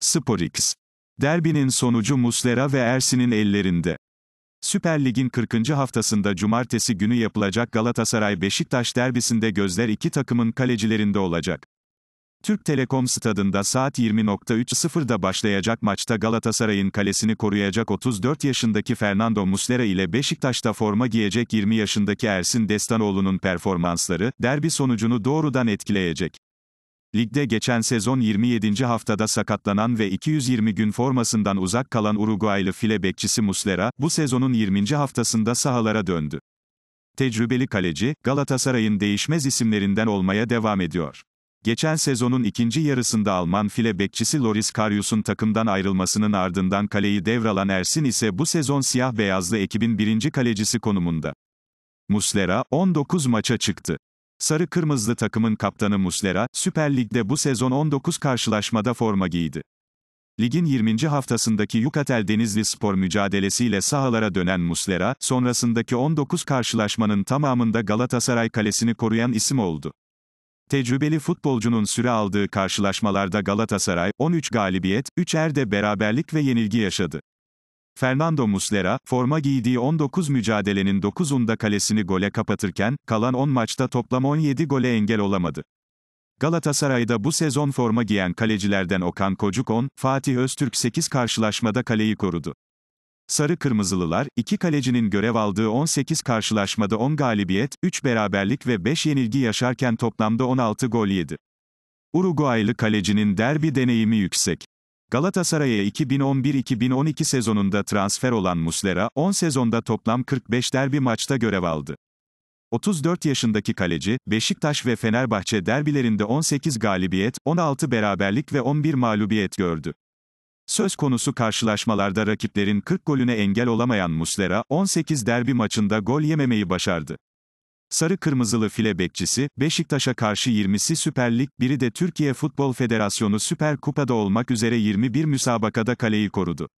SporX. Derbinin sonucu Muslera ve Ersin'in ellerinde. Süper Lig'in 40. haftasında cumartesi günü yapılacak Galatasaray-Beşiktaş derbisinde gözler iki takımın kalecilerinde olacak. Türk Telekom stadında saat 20.30'da başlayacak maçta Galatasaray'ın kalesini koruyacak 34 yaşındaki Fernando Muslera ile Beşiktaş'ta forma giyecek 20 yaşındaki Ersin Destanoğlu'nun performansları, derbi sonucunu doğrudan etkileyecek. Ligde geçen sezon 27. haftada sakatlanan ve 220 gün formasından uzak kalan Uruguaylı file bekçisi Muslera, bu sezonun 20. haftasında sahalara döndü. Tecrübeli kaleci, Galatasaray'ın değişmez isimlerinden olmaya devam ediyor. Geçen sezonun ikinci yarısında Alman file bekçisi Loris Karius'un takımdan ayrılmasının ardından kaleyi devralan Ersin ise bu sezon siyah beyazlı ekibin birinci kalecisi konumunda. Muslera, 19 maça çıktı. Sarı kırmızılı takımın kaptanı Muslera, Süper Lig'de bu sezon 19 karşılaşmada forma giydi. Ligin 20. haftasındaki Yukatel Denizli Spor mücadelesiyle sahalara dönen Muslera, sonrasındaki 19 karşılaşmanın tamamında Galatasaray kalesini koruyan isim oldu. Tecrübeli futbolcunun süre aldığı karşılaşmalarda Galatasaray, 13 galibiyet, 3 erde beraberlik ve yenilgi yaşadı. Fernando Muslera, forma giydiği 19 mücadelenin 9'unda kalesini gole kapatırken, kalan 10 maçta toplam 17 gole engel olamadı. Galatasaray'da bu sezon forma giyen kalecilerden Okan Kocuk 10, Fatih Öztürk 8 karşılaşmada kaleyi korudu. Sarı Kırmızılılar, iki kalecinin görev aldığı 18 karşılaşmada 10 galibiyet, 3 beraberlik ve 5 yenilgi yaşarken toplamda 16 gol yedi. Uruguaylı kalecinin derbi deneyimi yüksek. Galatasaray'a 2011-2012 sezonunda transfer olan Muslera, 10 sezonda toplam 45 derbi maçta görev aldı. 34 yaşındaki kaleci, Beşiktaş ve Fenerbahçe derbilerinde 18 galibiyet, 16 beraberlik ve 11 mağlubiyet gördü. Söz konusu karşılaşmalarda rakiplerin 40 golüne engel olamayan Muslera, 18 derbi maçında gol yememeyi başardı. Sarı Kırmızılı file bekçisi, Beşiktaş'a karşı 20'si Süper Lig, biri de Türkiye Futbol Federasyonu Süper Kupa'da olmak üzere 21 müsabakada kaleyi korudu.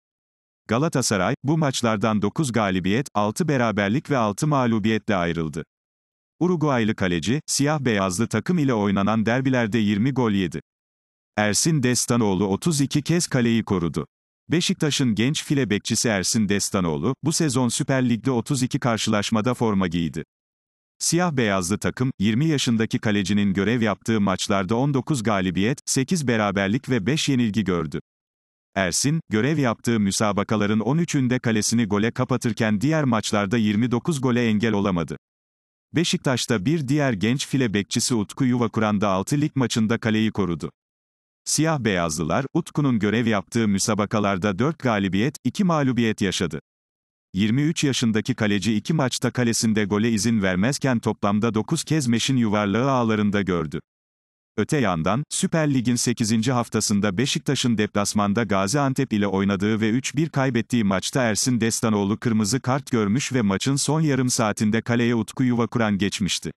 Galatasaray, bu maçlardan 9 galibiyet, 6 beraberlik ve 6 mağlubiyetle ayrıldı. Uruguaylı kaleci, siyah-beyazlı takım ile oynanan derbilerde 20 gol yedi. Ersin Destanoğlu 32 kez kaleyi korudu. Beşiktaş'ın genç file bekçisi Ersin Destanoğlu, bu sezon Süper Lig'de 32 karşılaşmada forma giydi. Siyah beyazlı takım, 20 yaşındaki kalecinin görev yaptığı maçlarda 19 galibiyet, 8 beraberlik ve 5 yenilgi gördü. Ersin, görev yaptığı müsabakaların 13'ünde kalesini gole kapatırken diğer maçlarda 29 gole engel olamadı. Beşiktaş'ta bir diğer genç file bekçisi Utku Yuvakuran da 6 lig maçında kaleyi korudu. Siyah beyazlılar, Utku'nun görev yaptığı müsabakalarda 4 galibiyet, 2 mağlubiyet yaşadı. 23 yaşındaki kaleci iki maçta kalesinde gole izin vermezken toplamda 9 kez meşin yuvarlığı ağlarında gördü. Öte yandan, Süper Lig'in 8. haftasında Beşiktaş'ın deplasmanda Gaziantep ile oynadığı ve 3-1 kaybettiği maçta Ersin Destanoğlu kırmızı kart görmüş ve maçın son yarım saatinde kaleye Utku yuva kuran geçmişti.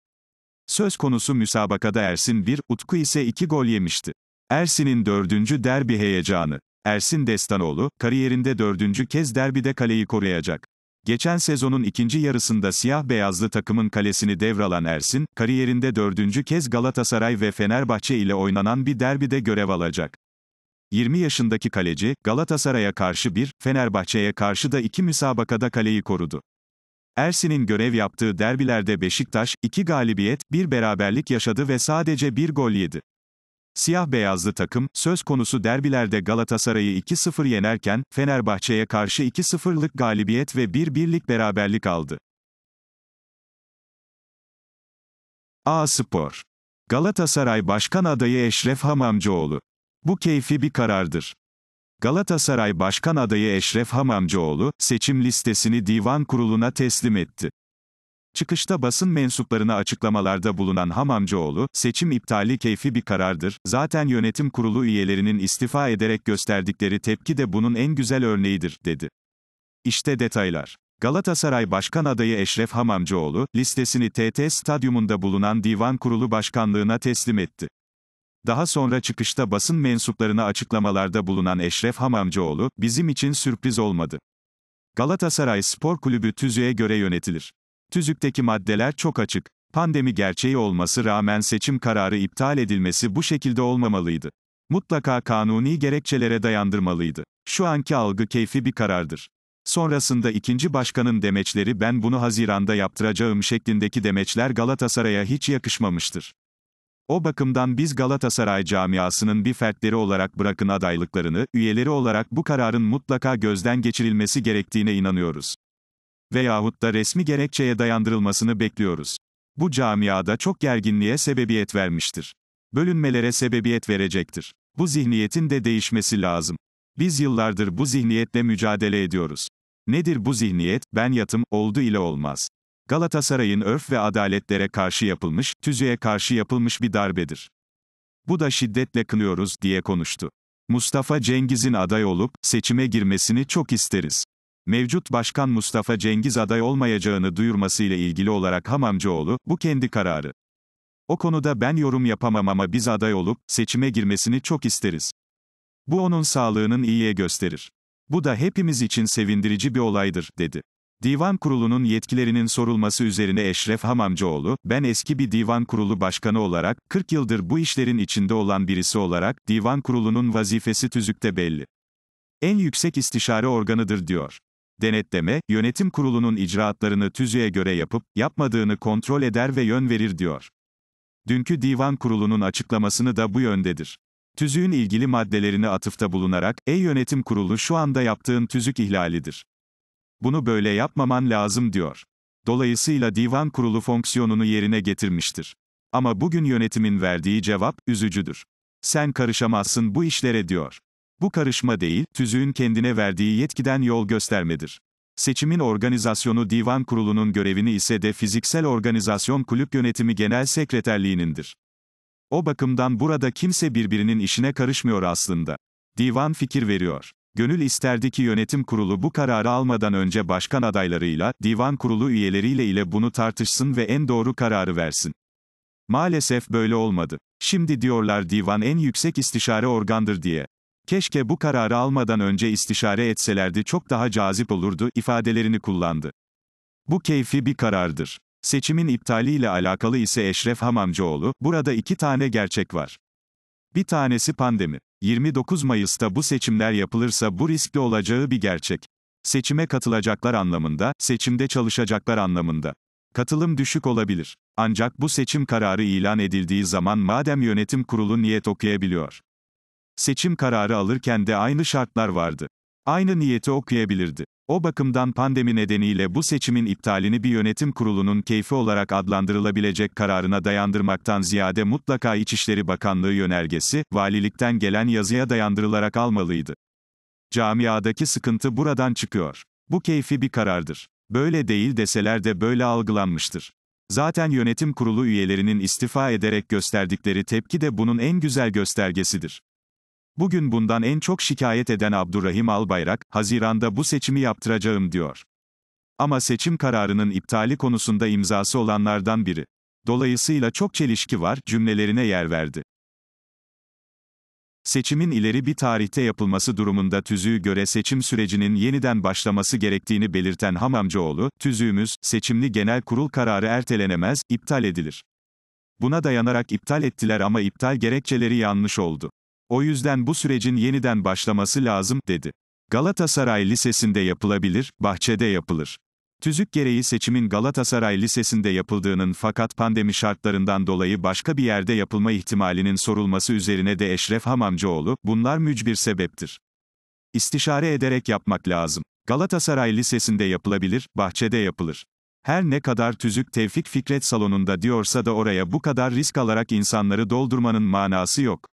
Söz konusu müsabakada Ersin 1, Utku ise 2 gol yemişti. Ersin'in dördüncü derbi heyecanı. Ersin Destanoğlu, kariyerinde dördüncü kez derbide kaleyi koruyacak. Geçen sezonun ikinci yarısında siyah-beyazlı takımın kalesini devralan Ersin, kariyerinde dördüncü kez Galatasaray ve Fenerbahçe ile oynanan bir derbide görev alacak. 20 yaşındaki kaleci, Galatasaray'a karşı bir, Fenerbahçe'ye karşı da iki müsabakada kaleyi korudu. Ersin'in görev yaptığı derbilerde Beşiktaş, iki galibiyet, bir beraberlik yaşadı ve sadece bir gol yedi. Siyah beyazlı takım, söz konusu derbilerde Galatasaray'ı 2-0 yenerken, Fenerbahçe'ye karşı 2-0'lık galibiyet ve 1-1'lik beraberlik aldı. A Spor Galatasaray Başkan Adayı Eşref Hamamcıoğlu. Bu keyfi bir karardır. Galatasaray Başkan Adayı Eşref Hamamcıoğlu, seçim listesini divan kuruluna teslim etti. Çıkışta basın mensuplarına açıklamalarda bulunan Hamamcıoğlu, seçim iptali keyfi bir karardır, zaten yönetim kurulu üyelerinin istifa ederek gösterdikleri tepki de bunun en güzel örneğidir, dedi. İşte detaylar. Galatasaray Başkan Adayı Eşref Hamamcıoğlu, listesini TT Stadyumunda bulunan Divan Kurulu Başkanlığına teslim etti. Daha sonra çıkışta basın mensuplarına açıklamalarda bulunan Eşref Hamamcıoğlu, bizim için sürpriz olmadı. Galatasaray Spor Kulübü tüzüğe göre yönetilir. Tüzükteki maddeler çok açık. Pandemi gerçeği olması rağmen seçim kararı iptal edilmesi bu şekilde olmamalıydı. Mutlaka kanuni gerekçelere dayandırmalıydı. Şu anki algı keyfi bir karardır. Sonrasında ikinci başkanın demeçleri ben bunu Haziran'da yaptıracağım şeklindeki demeçler Galatasaray'a hiç yakışmamıştır. O bakımdan biz Galatasaray camiasının bir fertleri olarak bırakın adaylıklarını, üyeleri olarak bu kararın mutlaka gözden geçirilmesi gerektiğine inanıyoruz veyahut da resmi gerekçeye dayandırılmasını bekliyoruz. Bu camiada çok gerginliğe sebebiyet vermiştir. Bölünmelere sebebiyet verecektir. Bu zihniyetin de değişmesi lazım. Biz yıllardır bu zihniyetle mücadele ediyoruz. Nedir bu zihniyet? Ben yatım, oldu ile olmaz. Galatasaray'ın örf ve adaletlere karşı yapılmış, tüzüğe karşı yapılmış bir darbedir. Bu da şiddetle kınıyoruz, diye konuştu. Mustafa Cengiz'in aday olup, seçime girmesini çok isteriz. Mevcut Başkan Mustafa Cengiz aday olmayacağını duyurmasıyla ilgili olarak Hamamcıoğlu, bu kendi kararı. O konuda ben yorum yapamam ama biz aday olup, seçime girmesini çok isteriz. Bu onun sağlığının iyiye gösterir. Bu da hepimiz için sevindirici bir olaydır, dedi. Divan Kurulu'nun yetkilerinin sorulması üzerine Eşref Hamamcıoğlu, ben eski bir Divan Kurulu Başkanı olarak, 40 yıldır bu işlerin içinde olan birisi olarak, Divan Kurulu'nun vazifesi tüzükte belli. En yüksek istişare organıdır diyor denetleme, yönetim kurulunun icraatlarını tüzüğe göre yapıp, yapmadığını kontrol eder ve yön verir diyor. Dünkü divan kurulunun açıklamasını da bu yöndedir. Tüzüğün ilgili maddelerini atıfta bulunarak, ey yönetim kurulu şu anda yaptığın tüzük ihlalidir. Bunu böyle yapmaman lazım diyor. Dolayısıyla divan kurulu fonksiyonunu yerine getirmiştir. Ama bugün yönetimin verdiği cevap, üzücüdür. Sen karışamazsın bu işlere diyor. Bu karışma değil, tüzüğün kendine verdiği yetkiden yol göstermedir. Seçimin organizasyonu divan kurulunun görevini ise de fiziksel organizasyon kulüp yönetimi genel sekreterliğinindir. O bakımdan burada kimse birbirinin işine karışmıyor aslında. Divan fikir veriyor. Gönül isterdi ki yönetim kurulu bu kararı almadan önce başkan adaylarıyla, divan kurulu üyeleriyle ile bunu tartışsın ve en doğru kararı versin. Maalesef böyle olmadı. Şimdi diyorlar divan en yüksek istişare organdır diye. Keşke bu kararı almadan önce istişare etselerdi çok daha cazip olurdu ifadelerini kullandı. Bu keyfi bir karardır. Seçimin iptaliyle alakalı ise Eşref Hamamcıoğlu, burada iki tane gerçek var. Bir tanesi pandemi. 29 Mayıs'ta bu seçimler yapılırsa bu riskli olacağı bir gerçek. Seçime katılacaklar anlamında, seçimde çalışacaklar anlamında. Katılım düşük olabilir. Ancak bu seçim kararı ilan edildiği zaman madem yönetim kurulu niyet okuyabiliyor seçim kararı alırken de aynı şartlar vardı. Aynı niyeti okuyabilirdi. O bakımdan pandemi nedeniyle bu seçimin iptalini bir yönetim kurulunun keyfi olarak adlandırılabilecek kararına dayandırmaktan ziyade mutlaka İçişleri Bakanlığı yönergesi, valilikten gelen yazıya dayandırılarak almalıydı. Camiadaki sıkıntı buradan çıkıyor. Bu keyfi bir karardır. Böyle değil deseler de böyle algılanmıştır. Zaten yönetim kurulu üyelerinin istifa ederek gösterdikleri tepki de bunun en güzel göstergesidir. Bugün bundan en çok şikayet eden Abdurrahim Albayrak, Haziran'da bu seçimi yaptıracağım diyor. Ama seçim kararının iptali konusunda imzası olanlardan biri. Dolayısıyla çok çelişki var, cümlelerine yer verdi. Seçimin ileri bir tarihte yapılması durumunda tüzüğü göre seçim sürecinin yeniden başlaması gerektiğini belirten Hamamcıoğlu, tüzüğümüz, seçimli genel kurul kararı ertelenemez, iptal edilir. Buna dayanarak iptal ettiler ama iptal gerekçeleri yanlış oldu. O yüzden bu sürecin yeniden başlaması lazım, dedi. Galatasaray Lisesi'nde yapılabilir, bahçede yapılır. Tüzük gereği seçimin Galatasaray Lisesi'nde yapıldığının fakat pandemi şartlarından dolayı başka bir yerde yapılma ihtimalinin sorulması üzerine de Eşref Hamamcıoğlu, bunlar mücbir sebeptir. İstişare ederek yapmak lazım. Galatasaray Lisesi'nde yapılabilir, bahçede yapılır. Her ne kadar tüzük Tevfik Fikret Salonu'nda diyorsa da oraya bu kadar risk alarak insanları doldurmanın manası yok.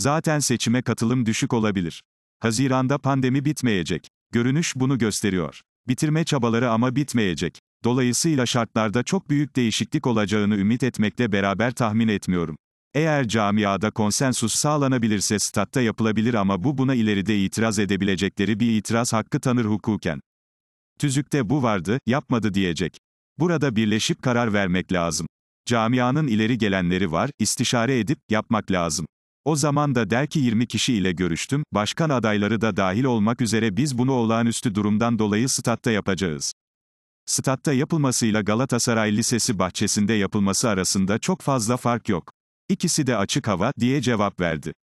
Zaten seçime katılım düşük olabilir. Haziranda pandemi bitmeyecek. Görünüş bunu gösteriyor. Bitirme çabaları ama bitmeyecek. Dolayısıyla şartlarda çok büyük değişiklik olacağını ümit etmekle beraber tahmin etmiyorum. Eğer camiada konsensus sağlanabilirse statta yapılabilir ama bu buna ileride itiraz edebilecekleri bir itiraz hakkı tanır hukuken. Tüzükte bu vardı, yapmadı diyecek. Burada birleşip karar vermek lazım. Camianın ileri gelenleri var, istişare edip yapmak lazım. O zaman da der ki 20 kişi ile görüştüm, başkan adayları da dahil olmak üzere biz bunu olağanüstü durumdan dolayı statta yapacağız. Statta yapılmasıyla Galatasaray Lisesi bahçesinde yapılması arasında çok fazla fark yok. İkisi de açık hava diye cevap verdi.